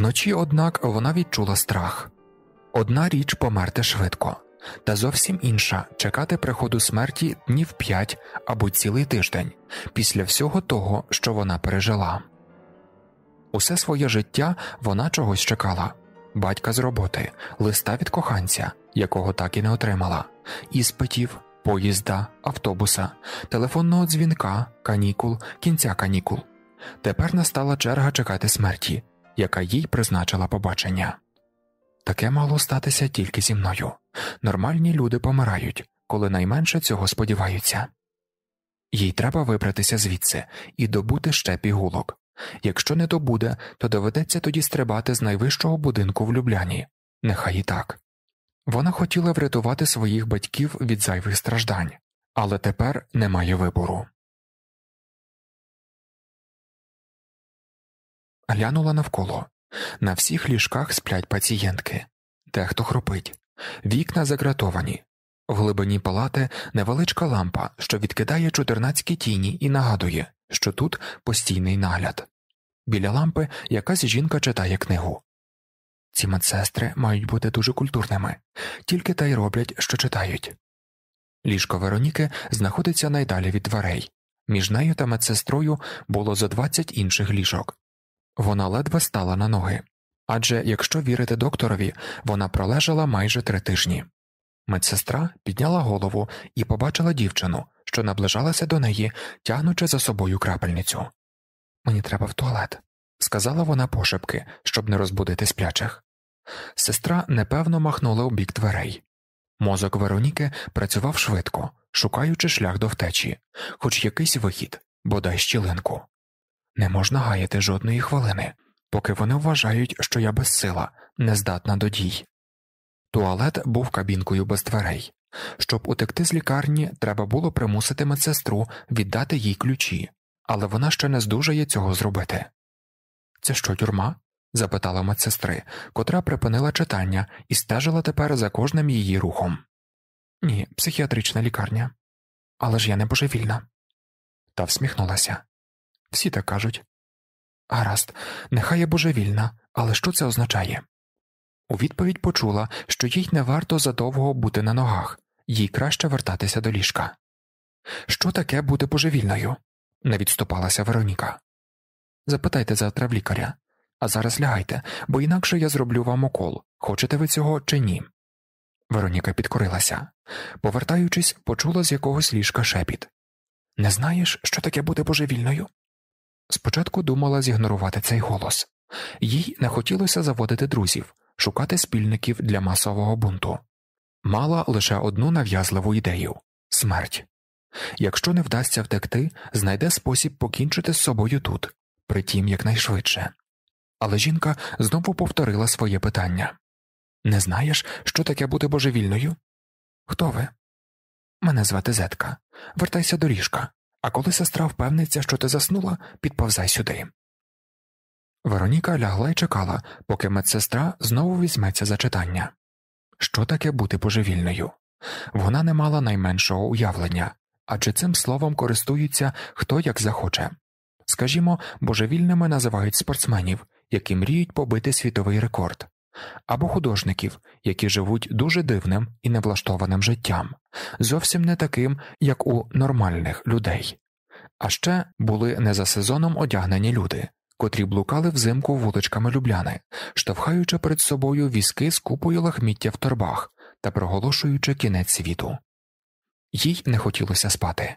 Вночі, однак, вона відчула страх одна річ померти швидко, та зовсім інша чекати приходу смерті днів п'ять або цілий тиждень після всього того, що вона пережила. Усе своє життя вона чогось чекала батька з роботи, листа від коханця, якого так і не отримала, іспитів, поїзда, автобуса, телефонного дзвінка, канікул, кінця канікул. Тепер настала черга чекати смерті, яка їй призначила побачення. Таке мало статися тільки зі мною. Нормальні люди помирають, коли найменше цього сподіваються. Їй треба вибратися звідси і добути ще пігулок. Якщо не добуде, то доведеться тоді стрибати з найвищого будинку в Любляні, нехай і так. Вона хотіла врятувати своїх батьків від зайвих страждань, але тепер немає вибору. Глянула навколо. На всіх ліжках сплять пацієнтки, дехто хропить, вікна загратовані. В глибині палати невеличка лампа, що відкидає чотирнацькі тіні і нагадує, що тут постійний нагляд. Біля лампи якась жінка читає книгу. Ці медсестри мають бути дуже культурними, тільки та й роблять, що читають. Ліжко Вероніки знаходиться найдалі від дверей, між нею та медсестрою було за 20 інших ліжок, вона ледве стала на ноги. Адже, якщо вірити докторові, вона пролежала майже три тижні. Медсестра підняла голову і побачила дівчину, що наближалася до неї, тягнучи за собою крапельницю. Мені треба в туалет, сказала вона пошепки, щоб не розбудити сплячих. Сестра непевно махнула у бік дверей. Мозок Вероніки працював швидко, шукаючи шлях до втечі, хоч якийсь вихід, бодай щілинку. Не можна гаяти жодної хвилини, поки вони вважають, що я безсила, нездатна до дій. Туалет був кабінкою без дверей. Щоб утекти з лікарні, треба було примусити медсестру віддати їй ключі, але вона ще не здужає цього зробити. Це що, тюрма? запитала медсестри, котра припинила читання і стежила тепер за кожним її рухом. Ні, психіатрична лікарня. Але ж я не божевільна. Та всміхнулася. Всі так кажуть. Гаразд, нехай я божевільна, але що це означає? У відповідь почула, що їй не варто задовго бути на ногах, їй краще вертатися до ліжка. Що таке бути божевільною? не відступалася Вероніка. Запитайте завтра в лікаря, а зараз лягайте, бо інакше я зроблю вам укол, хочете ви цього чи ні. Вероніка підкорилася. Повертаючись, почула з якогось ліжка шепіт Не знаєш, що таке буде божевільною? Спочатку думала зігнорувати цей голос, їй не хотілося заводити друзів, шукати спільників для масового бунту, мала лише одну нав'язливу ідею смерть. Якщо не вдасться втекти, знайде спосіб покінчити з собою тут, притім якнайшвидше. Але жінка знову повторила своє питання Не знаєш, що таке бути божевільною? Хто ви? Мене звати Зетка. Вертайся до ліжка а коли сестра впевниться, що ти заснула, підповзай сюди. Вероніка лягла і чекала, поки медсестра знову візьметься за читання. Що таке бути божевільною? Вона не мала найменшого уявлення адже цим словом користуються хто як захоче. Скажімо, божевільними називають спортсменів, які мріють побити світовий рекорд, або художників, які живуть дуже дивним і невлаштованим життям, зовсім не таким, як у нормальних людей. А ще були не за сезоном одягнені люди, котрі блукали взимку вуличками Любляни, штовхаючи перед собою візки з купою лахміття в торбах та проголошуючи кінець світу. Їй не хотілося спати.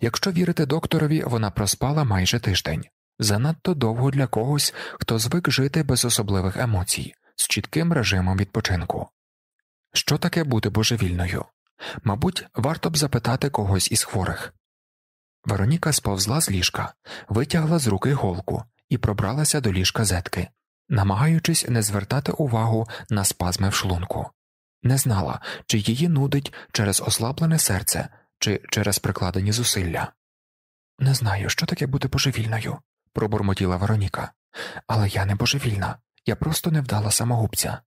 Якщо вірити докторові, вона проспала майже тиждень занадто довго для когось, хто звик жити без особливих емоцій, з чітким режимом відпочинку. Що таке бути божевільною? Мабуть, варто б запитати когось із хворих. Вероніка сповзла з ліжка, витягла з руки голку і пробралася до ліжка зетки, намагаючись не звертати увагу на спазми в шлунку. Не знала, чи її нудить через ослаблене серце, чи через прикладені зусилля. Не знаю, що таке бути божевільною, пробурмотіла Вероніка, але я не божевільна, я просто невдала самогубця.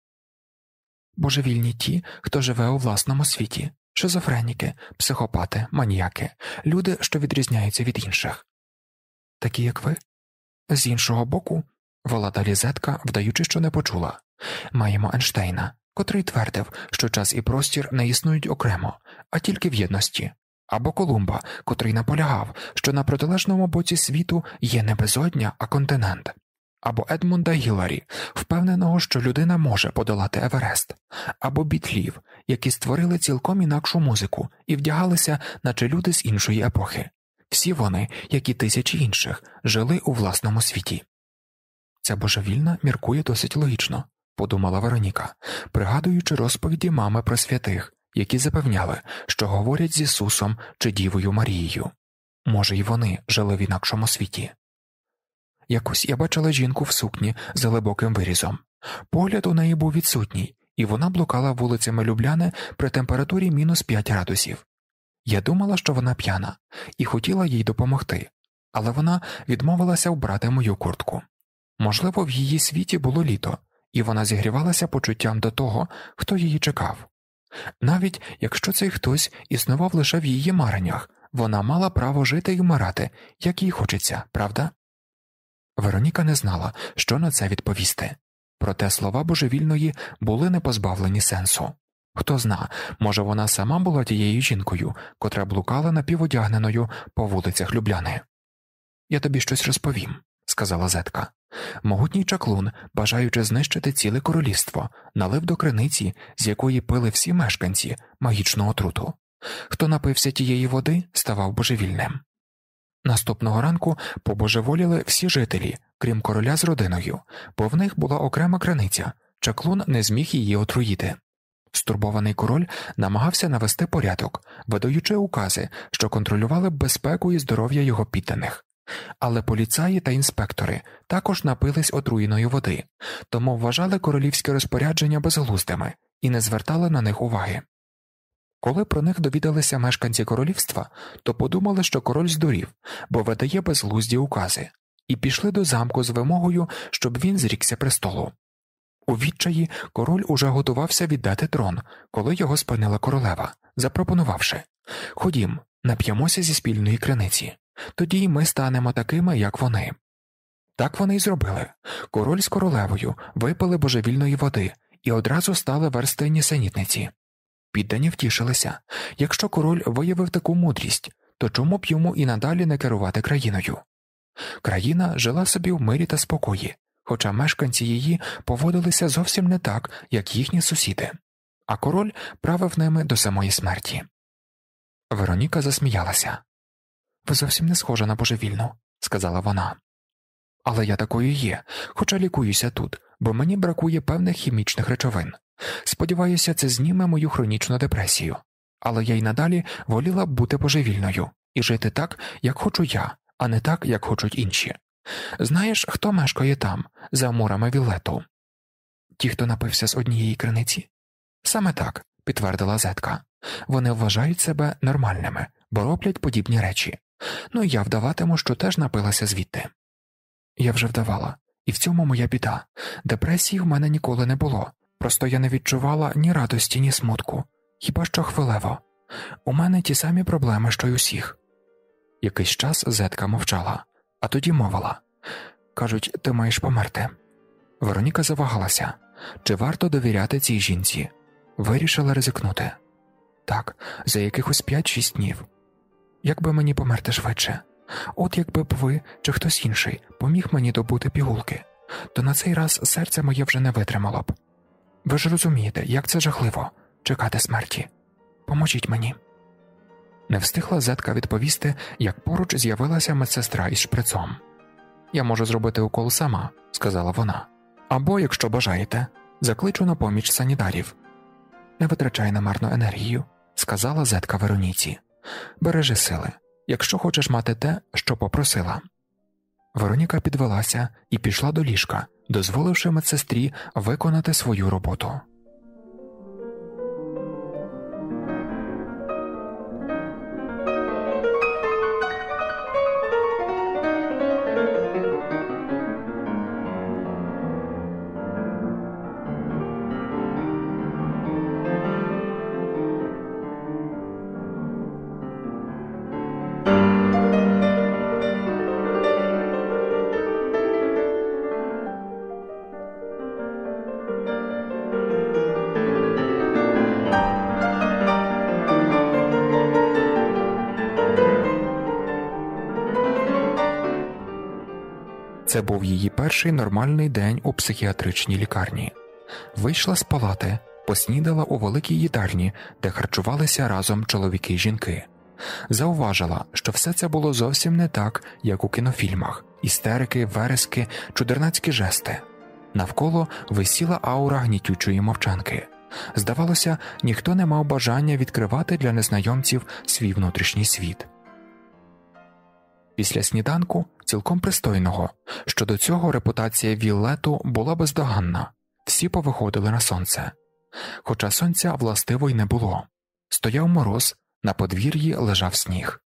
Божевільні ті, хто живе у власному світі, шизофреніки, психопати, маніяки, люди, що відрізняються від інших, такі як ви. З іншого боку, вола далі зетка, вдаючи, що не почула, маємо Енштейна, котрий твердив, що час і простір не існують окремо, а тільки в єдності, або Колумба, котрий наполягав, що на протилежному боці світу є не безодня, а континент або Едмунда Гіларі, впевненого, що людина може подолати Еверест, або бітлів, які створили цілком інакшу музику і вдягалися, наче люди з іншої епохи. Всі вони, як і тисячі інших, жили у власному світі. Ця божевільна міркує досить логічно, подумала Вероніка, пригадуючи розповіді мами про святих, які запевняли, що говорять з Ісусом чи Дівою Марією. Може, й вони жили в інакшому світі. Якось я бачила жінку в сукні з глибоким вирізом. Погляд у неї був відсутній, і вона блукала вулицями Любляни при температурі мінус 5 градусів. Я думала, що вона п'яна, і хотіла їй допомогти, але вона відмовилася вбрати мою куртку. Можливо, в її світі було літо, і вона зігрівалася почуттям до того, хто її чекав. Навіть якщо цей хтось існував лише в її мареннях, вона мала право жити і вмирати, як їй хочеться, правда? Вероніка не знала, що на це відповісти, проте слова божевільної були не позбавлені сенсу. Хто зна, може, вона сама була тією жінкою, котра блукала напіводягненою по вулицях Любляни. Я тобі щось розповім, сказала зетка. Могутній чаклун, бажаючи знищити ціле королівство, налив до криниці, з якої пили всі мешканці, магічну отруту. Хто напився тієї води, ставав божевільним. Наступного ранку побожеволіли всі жителі, крім короля з родиною, бо в них була окрема краниця, чаклун не зміг її отруїти. Стурбований король намагався навести порядок, видаючи укази, що контролювали безпеку і здоров'я його підданих. Але поліцаї та інспектори також напились отруєної води, тому вважали королівські розпорядження безглуздими і не звертали на них уваги. Коли про них довідалися мешканці королівства, то подумали, що король здурів, бо видає безглузді укази, і пішли до замку з вимогою, щоб він зрікся престолу. У відчаї король уже готувався віддати трон, коли його спинила королева, запропонувавши Ходім, нап'ємося зі спільної криниці, тоді й ми станемо такими, як вони. Так вони й зробили король з королевою випили божевільної води і одразу стали версти нісенітниці. Піддані втішилися якщо король виявив таку мудрість, то чому б йому і надалі не керувати країною? Країна жила собі в мирі та спокої, хоча мешканці її поводилися зовсім не так, як їхні сусіди, а король правив ними до самої смерті. Вероніка засміялася. Ви зовсім не схожа на божевільну, сказала вона. Але я такою є, хоча лікуюся тут, бо мені бракує певних хімічних речовин. Сподіваюся, це зніме мою хронічну депресію, але я й надалі воліла б бути божевільною і жити так, як хочу я, а не так, як хочуть інші. Знаєш, хто мешкає там, за мурами Вілету? Ті, хто напився з однієї криниці? Саме так, підтвердила Зетка. Вони вважають себе нормальними, бо роблять подібні речі. Ну і я вдаватиму, що теж напилася звідти. Я вже вдавала, і в цьому моя біда. Депресії в мене ніколи не було, Просто я не відчувала ні радості, ні смутку, хіба що хвилево. У мене ті самі проблеми, що й усіх. Якийсь час зетка мовчала, а тоді мовила кажуть, ти маєш померти. Вероніка завагалася, чи варто довіряти цій жінці. Вирішила ризикнути так, за якихось п'ять-шість днів. Якби мені померти швидше, от якби б ви чи хтось інший поміг мені добути пігулки, то на цей раз серце моє вже не витримало б. Ви ж розумієте, як це жахливо чекати смерті. Поможіть мені. Не встигла зетка відповісти, як поруч з'явилася медсестра із шприцом. Я можу зробити укол сама, сказала вона. Або, якщо бажаєте, закличу на поміч санітарів. Не витрачай намарно енергію, сказала зетка Вероніці. Бережи сили, якщо хочеш мати те, що попросила. Вероніка підвелася і пішла до ліжка, дозволивши медсестрі виконати свою роботу. Це був її перший нормальний день у психіатричній лікарні. Вийшла з палати, поснідала у великій їдальні, де харчувалися разом чоловіки й жінки. Зауважила, що все це було зовсім не так, як у кінофільмах: істерики, верески, чудернацькі жести. Навколо висіла аура гнітючої мовчанки. Здавалося, ніхто не мав бажання відкривати для незнайомців свій внутрішній світ після сніданку, цілком пристойного, що до цього репутація Віллету була бездоганна, всі повиходили на сонце. Хоча сонця властиво й не було стояв мороз, на подвір'ї лежав сніг.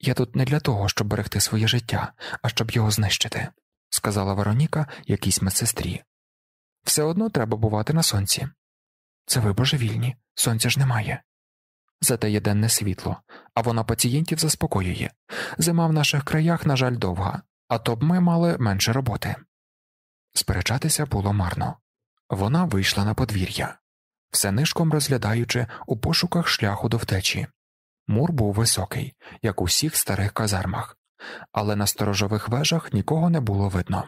Я тут не для того, щоб берегти своє життя, а щоб його знищити, сказала Вероніка якійсь медсестрі. Все одно треба бувати на сонці. Це ви божевільні, сонця ж немає. Зате є денне світло, а вона пацієнтів заспокоює. Зима в наших краях, на жаль, довга, а то б ми мали менше роботи. Сперечатися було марно. Вона вийшла на подвір'я, все нишком розглядаючи у пошуках шляху до втечі. Мур був високий, як у всіх старих казармах, але на сторожових вежах нікого не було видно.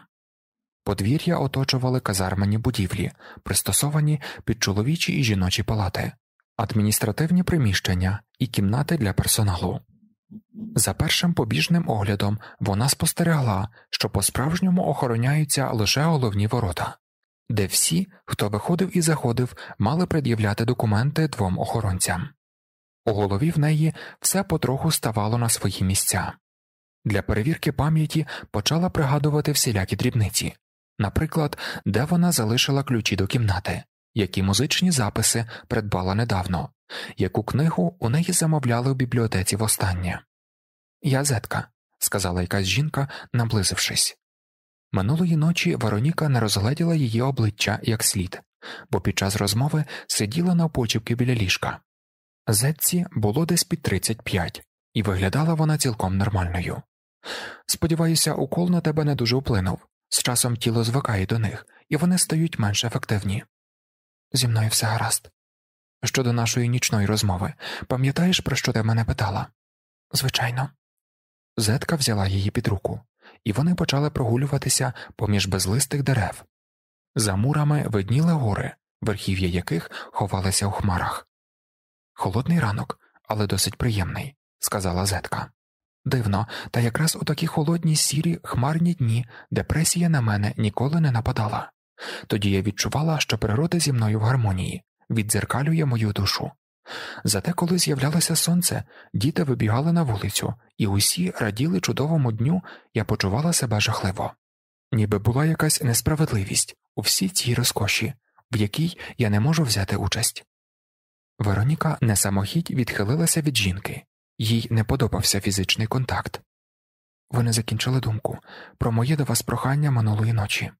Подвір'я оточували казармані будівлі, пристосовані під чоловічі і жіночі палати, адміністративні приміщення і кімнати для персоналу. За першим побіжним оглядом вона спостерегла, що по справжньому охороняються лише головні ворота, де всі, хто виходив і заходив, мали пред'являти документи двом охоронцям. У голові в неї все потроху ставало на свої місця. Для перевірки пам'яті почала пригадувати всілякі дрібниці наприклад, де вона залишила ключі до кімнати, які музичні записи придбала недавно, яку книгу у неї замовляли в бібліотеці востаннє. Я зетка, сказала якась жінка, наблизившись. Минулої ночі Вероніка не розгледіла її обличчя як слід, бо під час розмови сиділа на опочівки біля ліжка. Зетці було десь під 35, і виглядала вона цілком нормальною. Сподіваюся, укол на тебе не дуже вплинув. З часом тіло звикає до них, і вони стають менш ефективні. Зі мною все гаразд. Щодо нашої нічної розмови, пам'ятаєш, про що ти мене питала? Звичайно. Зетка взяла її під руку, і вони почали прогулюватися поміж безлистих дерев. За мурами видніли гори, верхів'я яких ховалися у хмарах. Холодний ранок, але досить приємний, сказала Зетка. Дивно, та якраз у такі холодні сірі хмарні дні депресія на мене ніколи не нападала. Тоді я відчувала, що природа зі мною в гармонії, віддзеркалює мою душу. Зате, коли з'являлося сонце, діти вибігали на вулицю, і усі раділи чудовому дню, я почувала себе жахливо. Ніби була якась несправедливість у всій цій розкоші, в якій я не можу взяти участь. Вероніка не самохідь відхилилася від жінки, їй не подобався фізичний контакт. Вони закінчили думку про моє до вас прохання минулої ночі.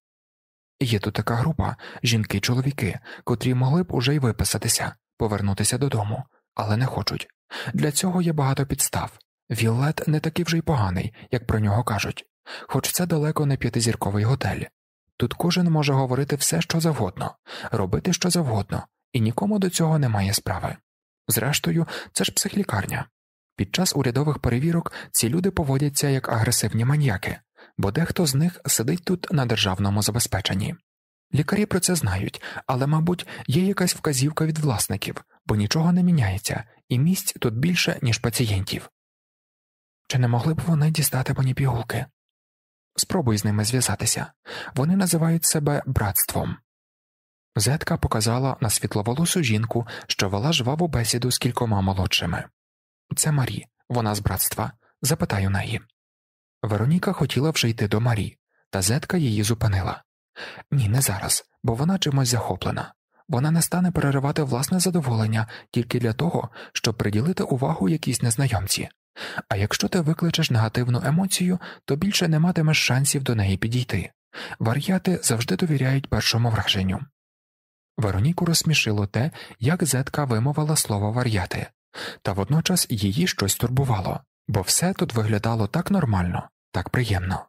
Є тут така група жінки, чоловіки, котрі могли б уже й виписатися, повернутися додому, але не хочуть. Для цього є багато підстав. Віллет не такий вже й поганий, як про нього кажуть, хоч це далеко не п'ятизірковий готель. Тут кожен може говорити все, що завгодно, робити що завгодно, і нікому до цього немає справи. Зрештою, це ж психлікарня. Під час урядових перевірок ці люди поводяться як агресивні маньяки, бо дехто з них сидить тут на державному забезпеченні. Лікарі про це знають, але, мабуть, є якась вказівка від власників, бо нічого не міняється, і місць тут більше, ніж пацієнтів. Чи не могли б вони дістати мені пігулки? Спробуй з ними зв'язатися вони називають себе братством. Зетка показала на світловолосу жінку, що вела жваву бесіду з кількома молодшими. Це Марі, вона з братства. Запитаю неї. Вероніка хотіла вже йти до Марі, та зетка її зупинила. Ні, не зараз, бо вона чимось захоплена. Вона не стане переривати власне задоволення тільки для того, щоб приділити увагу якійсь незнайомці. А якщо ти викличеш негативну емоцію, то більше не матимеш шансів до неї підійти. Вар'яти завжди довіряють першому враженню. Вероніку розсмішило те, як зетка вимовила слово вар'яти, та водночас її щось турбувало, бо все тут виглядало так нормально, так приємно.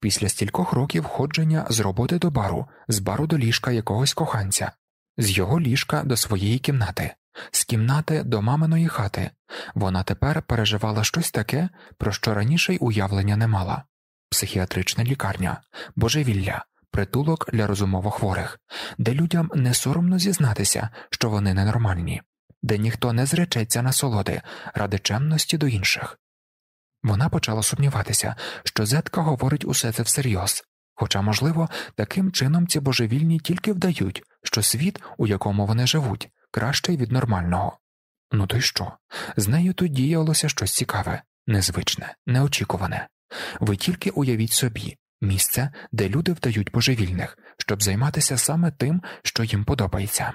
Після стількох років ходження з роботи до бару, з бару до ліжка якогось коханця, з його ліжка до своєї кімнати, з кімнати до маминої хати, вона тепер переживала щось таке, про що раніше й уявлення не мала психіатрична лікарня, божевілля, притулок для розумово хворих, де людям не соромно зізнатися, що вони ненормальні, де ніхто не зречеться на солоди ради чемності до інших. Вона почала сумніватися, що зетка говорить усе це всерйоз, хоча, можливо, таким чином ці божевільні тільки вдають, що світ, у якому вони живуть, кращий від нормального. Ну то й що? З нею тут діялося щось цікаве, незвичне, неочікуване. Ви тільки уявіть собі місце, де люди вдають божевільних, щоб займатися саме тим, що їм подобається.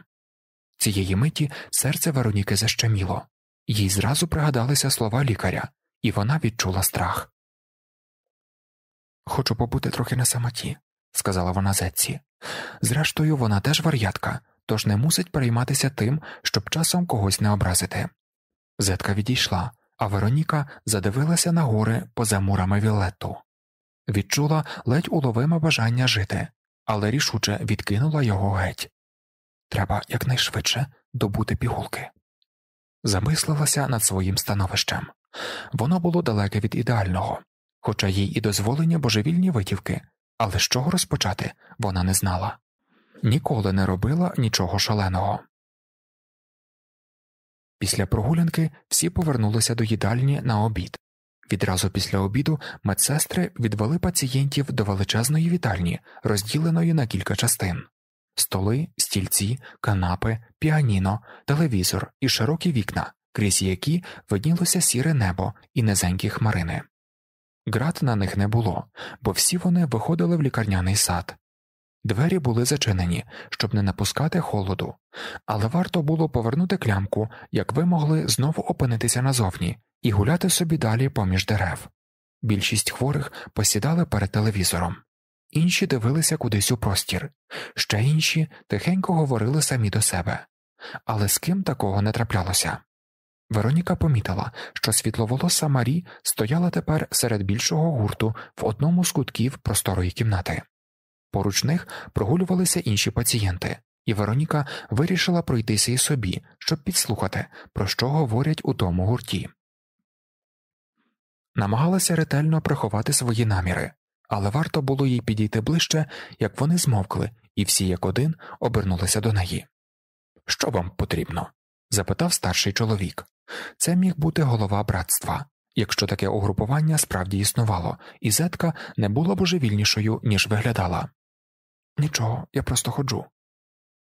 Цієї миті серце Вероніки защеміло, їй зразу пригадалися слова лікаря і вона відчула страх. Хочу побути трохи на самоті, сказала вона Зетці. Зрештою, вона теж вар'ятка, тож не мусить перейматися тим, щоб часом когось не образити. Зетка відійшла, а Вероніка задивилася на гори поза мурами Вілетту. Відчула ледь уловиме бажання жити, але рішуче відкинула його геть. Треба якнайшвидше добути пігулки. Замислилася над своїм становищем. Воно було далеке від ідеального, хоча їй і дозволені божевільні витівки, але з чого розпочати вона не знала ніколи не робила нічого шаленого. Після прогулянки всі повернулися до їдальні на обід. Відразу після обіду медсестри відвели пацієнтів до величезної вітальні, розділеної на кілька частин столи, стільці, канапи, піаніно, телевізор і широкі вікна, крізь які виднілося сіре небо і низенькі хмарини. Град на них не було, бо всі вони виходили в лікарняний сад. Двері були зачинені, щоб не напускати холоду, але варто було повернути клямку, як ви могли знову опинитися назовні і гуляти собі далі поміж дерев. Більшість хворих посідали перед телевізором, інші дивилися кудись у простір, ще інші тихенько говорили самі до себе, але з ким такого не траплялося. Вероніка помітила, що світловолоса Марі стояла тепер серед більшого гурту в одному з кутків просторої кімнати. Поруч них прогулювалися інші пацієнти, і Вероніка вирішила пройтися і собі, щоб підслухати, про що говорять у тому гурті. Намагалася ретельно приховати свої наміри, але варто було їй підійти ближче, як вони змовкли, і всі як один обернулися до неї. Що вам потрібно? запитав старший чоловік. Це міг бути голова братства, якщо таке угрупування справді існувало, і зетка не була божевільнішою, ніж виглядала. Нічого, я просто ходжу.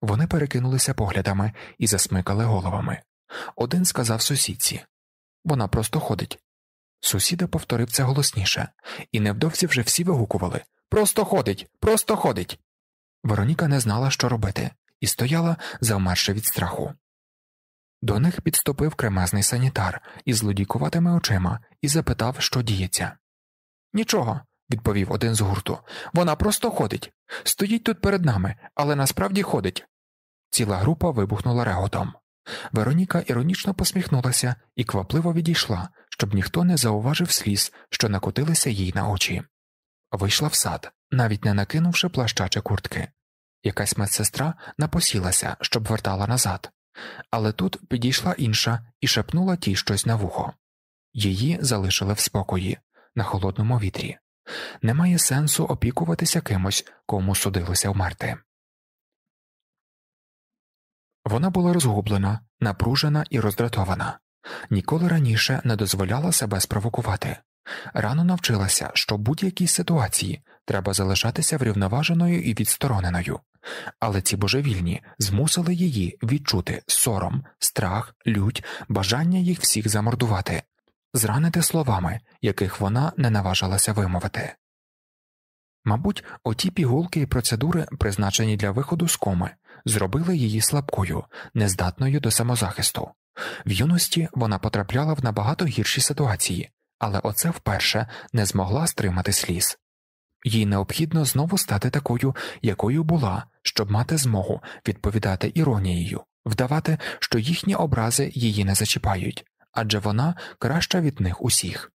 Вони перекинулися поглядами і засмикали головами. Один сказав сусідці вона просто ходить. Сусіда повторив це голосніше, і невдовзі вже всі вигукували Просто ходить, просто ходить. Вероніка не знала, що робити, і стояла, завмерши від страху. До них підступив кремезний санітар із злодійкуватими очима і запитав, що діється. Нічого, відповів один з гурту. Вона просто ходить. Стоїть тут перед нами, але насправді ходить. Ціла група вибухнула реготом. Вероніка іронічно посміхнулася і квапливо відійшла, щоб ніхто не зауважив сліз, що накотилися їй на очі. Вийшла в сад, навіть не накинувши плаща чи куртки. Якась медсестра напосілася, щоб вертала назад але тут підійшла інша і шепнула тій щось на вухо. Її залишили в спокої, на холодному вітрі. Немає сенсу опікуватися кимось, кому судилося вмерти. Вона була розгублена, напружена і роздратована, ніколи раніше не дозволяла себе спровокувати. Рано навчилася, що в будь-якій ситуації треба залишатися врівноваженою і відстороненою, але ці божевільні змусили її відчути сором, страх, лють, бажання їх всіх замордувати, зранити словами, яких вона не наважилася вимовити. Мабуть, оті пігулки і процедури, призначені для виходу з коми, зробили її слабкою, нездатною до самозахисту. В юності вона потрапляла в набагато гірші ситуації, але оце вперше не змогла стримати сліз. Їй необхідно знову стати такою, якою була, щоб мати змогу відповідати іронією, вдавати, що їхні образи її не зачіпають, адже вона краща від них усіх.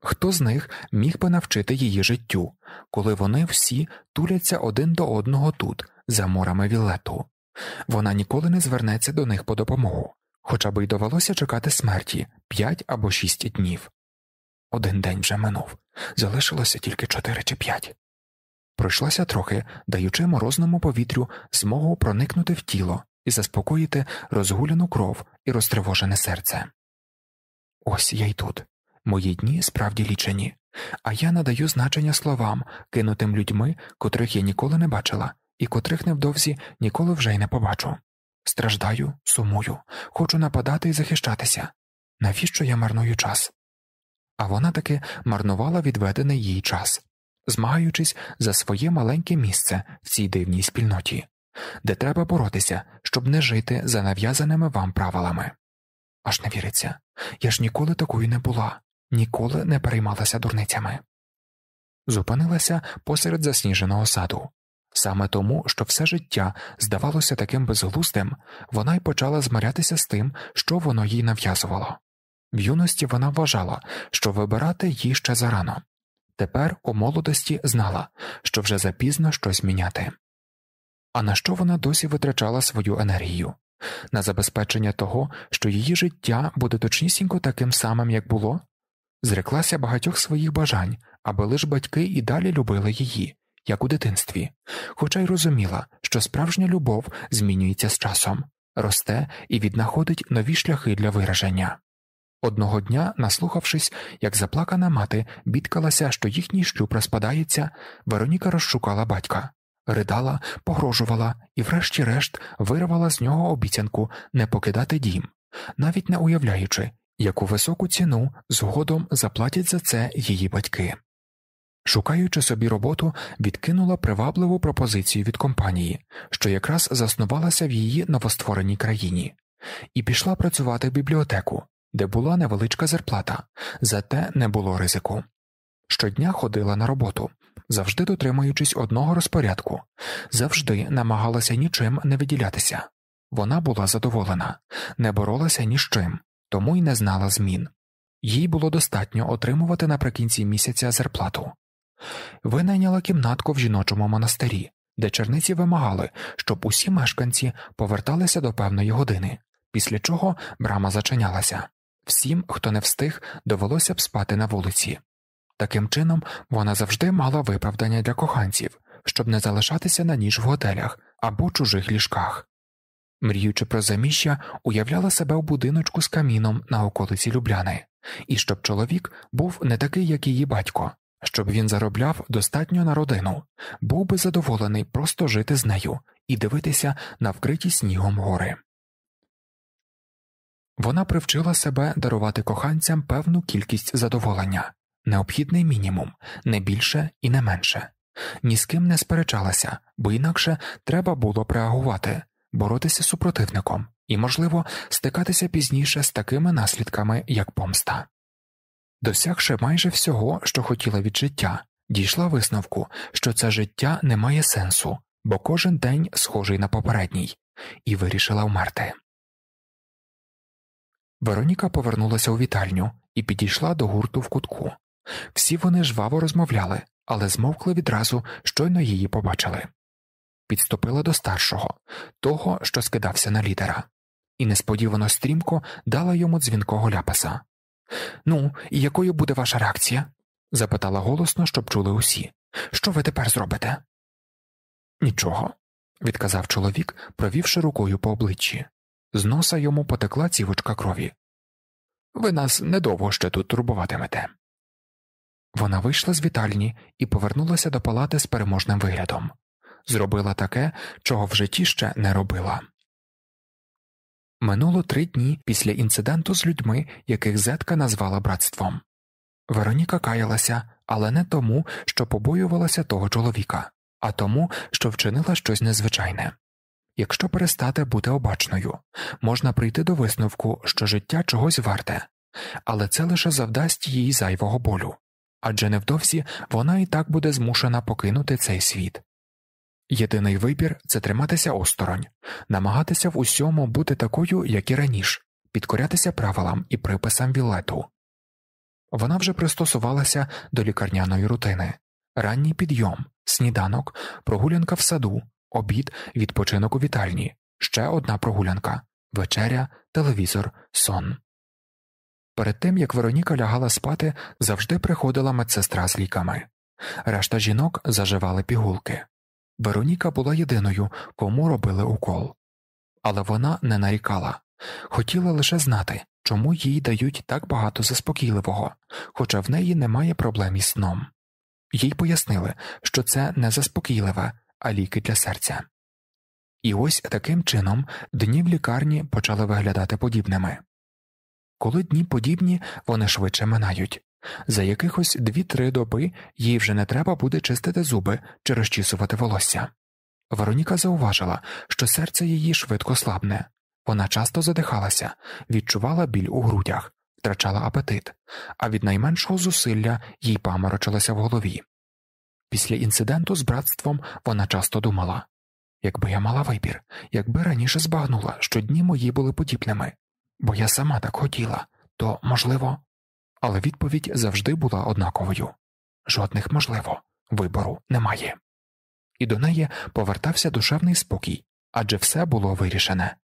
Хто з них міг би навчити її життю, коли вони всі туляться один до одного тут, за морами Вілету? Вона ніколи не звернеться до них по допомогу, хоча б й довелося чекати смерті п'ять або шість днів. Один день вже минув, залишилося тільки чотири чи п'ять. Пройшлася трохи, даючи морозному повітрю змогу проникнути в тіло і заспокоїти розгуляну кров і розтривожене серце. Ось я й тут. Мої дні справді лічені, а я надаю значення словам, кинутим людьми, котрих я ніколи не бачила і котрих невдовзі ніколи вже й не побачу. Страждаю, сумую, хочу нападати і захищатися. Навіщо я марную час? а вона таки марнувала відведений їй час, змагаючись за своє маленьке місце в цій дивній спільноті, де треба боротися, щоб не жити за нав'язаними вам правилами. Аж не віриться я ж ніколи такою не була, ніколи не переймалася дурницями. Зупинилася посеред засніженого саду. Саме тому, що все життя здавалося таким безглуздим, вона й почала змирятися з тим, що воно їй нав'язувало. В юності вона вважала, що вибирати їй ще зарано, тепер у молодості знала, що вже запізно щось міняти. А на що вона досі витрачала свою енергію? На забезпечення того, що її життя буде точнісінько таким самим, як було, зреклася багатьох своїх бажань, аби лиш батьки і далі любили її, як у дитинстві, хоча й розуміла, що справжня любов змінюється з часом, росте і віднаходить нові шляхи для вираження. Одного дня, наслухавшись, як заплакана мати бідкалася, що їхній шлюб розпадається, Вероніка розшукала батька, ридала, погрожувала і, врешті-решт, вирвала з нього обіцянку не покидати дім, навіть не уявляючи, яку високу ціну згодом заплатять за це її батьки. Шукаючи собі роботу, відкинула привабливу пропозицію від компанії, що якраз заснувалася в її новоствореній країні, і пішла працювати в бібліотеку, де була невеличка зарплата, зате не було ризику. Щодня ходила на роботу, завжди дотримуючись одного розпорядку, завжди намагалася нічим не виділятися. Вона була задоволена, не боролася ні з чим, тому й не знала змін. Їй було достатньо отримувати наприкінці місяця зарплату. Винайняла кімнатку в жіночому монастирі, де черниці вимагали, щоб усі мешканці поверталися до певної години, після чого брама зачинялася. Всім, хто не встиг, довелося б спати на вулиці. Таким чином, вона завжди мала виправдання для коханців, щоб не залишатися на ніч в готелях або чужих ліжках. Мріючи про заміжжя, уявляла себе в будиночку з каміном на околиці Любляни, і щоб чоловік був не такий, як її батько, щоб він заробляв достатньо на родину, був би задоволений просто жити з нею і дивитися на вкриті снігом гори. Вона привчила себе дарувати коханцям певну кількість задоволення, необхідний мінімум, не більше і не менше, ні з ким не сперечалася, бо інакше треба було б реагувати, боротися з супротивником і, можливо, стикатися пізніше з такими наслідками, як помста. Досягши майже всього, що хотіла від життя, дійшла висновку, що це життя не має сенсу, бо кожен день схожий на попередній, і вирішила вмерти. Вероніка повернулася у вітальню і підійшла до гурту в кутку. Всі вони жваво розмовляли, але змовкли відразу, щойно її побачили. Підступила до старшого, того, що скидався на лідера, і несподівано стрімко дала йому дзвінкого ляпаса. Ну, і якою буде ваша реакція? запитала голосно, щоб чули усі. Що ви тепер зробите? Нічого, відказав чоловік, провівши рукою по обличчі з носа йому потекла цівочка крові. Ви нас недовго ще тут турбуватимете. Вона вийшла з вітальні і повернулася до палати з переможним виглядом. Зробила таке, чого в житті ще не робила. Минуло три дні після інциденту з людьми, яких Зетка назвала братством. Вероніка каялася, але не тому, що побоювалася того чоловіка, а тому, що вчинила щось незвичайне. Якщо перестати бути обачною, можна прийти до висновку, що життя чогось варте, але це лише завдасть їй зайвого болю адже невдовзі вона і так буде змушена покинути цей світ. Єдиний вибір це триматися осторонь, намагатися в усьому бути такою, як і раніше, підкорятися правилам і приписам Вілету. Вона вже пристосувалася до лікарняної рутини ранній підйом, сніданок, прогулянка в саду, обід, відпочинок у вітальні, ще одна прогулянка, вечеря, телевізор, сон. Перед тим як Вероніка лягала спати, завжди приходила медсестра з ліками. Решта жінок заживали пігулки. Вероніка була єдиною, кому робили укол. Але вона не нарікала, хотіла лише знати, чому їй дають так багато заспокійливого, хоча в неї немає проблем із сном. Їй пояснили, що це не заспокійливе, а ліки для серця. І ось таким чином дні в лікарні почали виглядати подібними. Коли дні подібні, вони швидше минають. За якихось дві-три доби їй вже не треба буде чистити зуби чи розчісувати волосся. Вероніка зауважила, що серце її швидко слабне, вона часто задихалася, відчувала біль у грудях, втрачала апетит, а від найменшого зусилля їй паморочилося в голові. Після інциденту з братством вона часто думала якби я мала вибір, якби раніше збагнула, що дні мої були подібними, бо я сама так хотіла, то можливо. Але відповідь завжди була однаковою жодних можливо, вибору немає. І до неї повертався душевний спокій адже все було вирішене.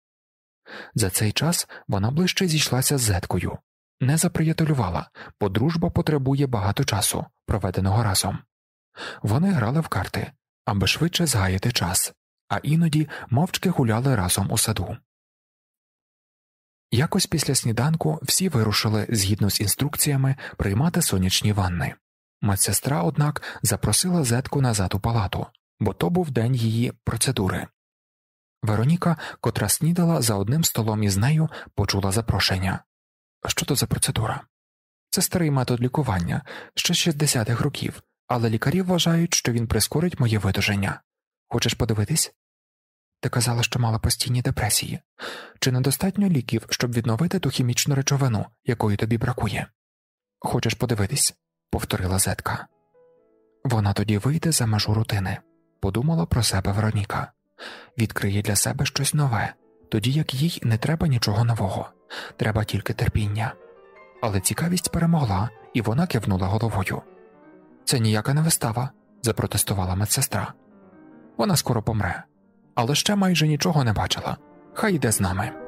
За цей час вона ближче зійшлася з зеткою, не заприятелювала, бо дружба потребує багато часу, проведеного разом. Вони грали в карти, аби швидше згаяти час, а іноді мовчки гуляли разом у саду. Якось після сніданку всі вирушили згідно з інструкціями приймати сонячні ванни. Медсестра, однак, запросила зетку назад у палату, бо то був день її процедури. Вероніка, котра снідала за одним столом із нею, почула запрошення. Що то за процедура? Це старий метод лікування ще 60-х років, але лікарі вважають, що він прискорить моє видуження. Хочеш подивитись? Ти казала, що мала постійні депресії. Чи недостатньо ліків, щоб відновити ту хімічну речовину, якої тобі бракує? Хочеш подивитись, повторила Зетка. Вона тоді вийде за межу рутини, подумала про себе Вероніка, відкриє для себе щось нове, тоді як їй не треба нічого нового, треба тільки терпіння. Але цікавість перемогла, і вона кивнула головою. Це ніяка не вистава, запротестувала медсестра. Вона скоро помре, але ще майже нічого не бачила. Хай йде з нами.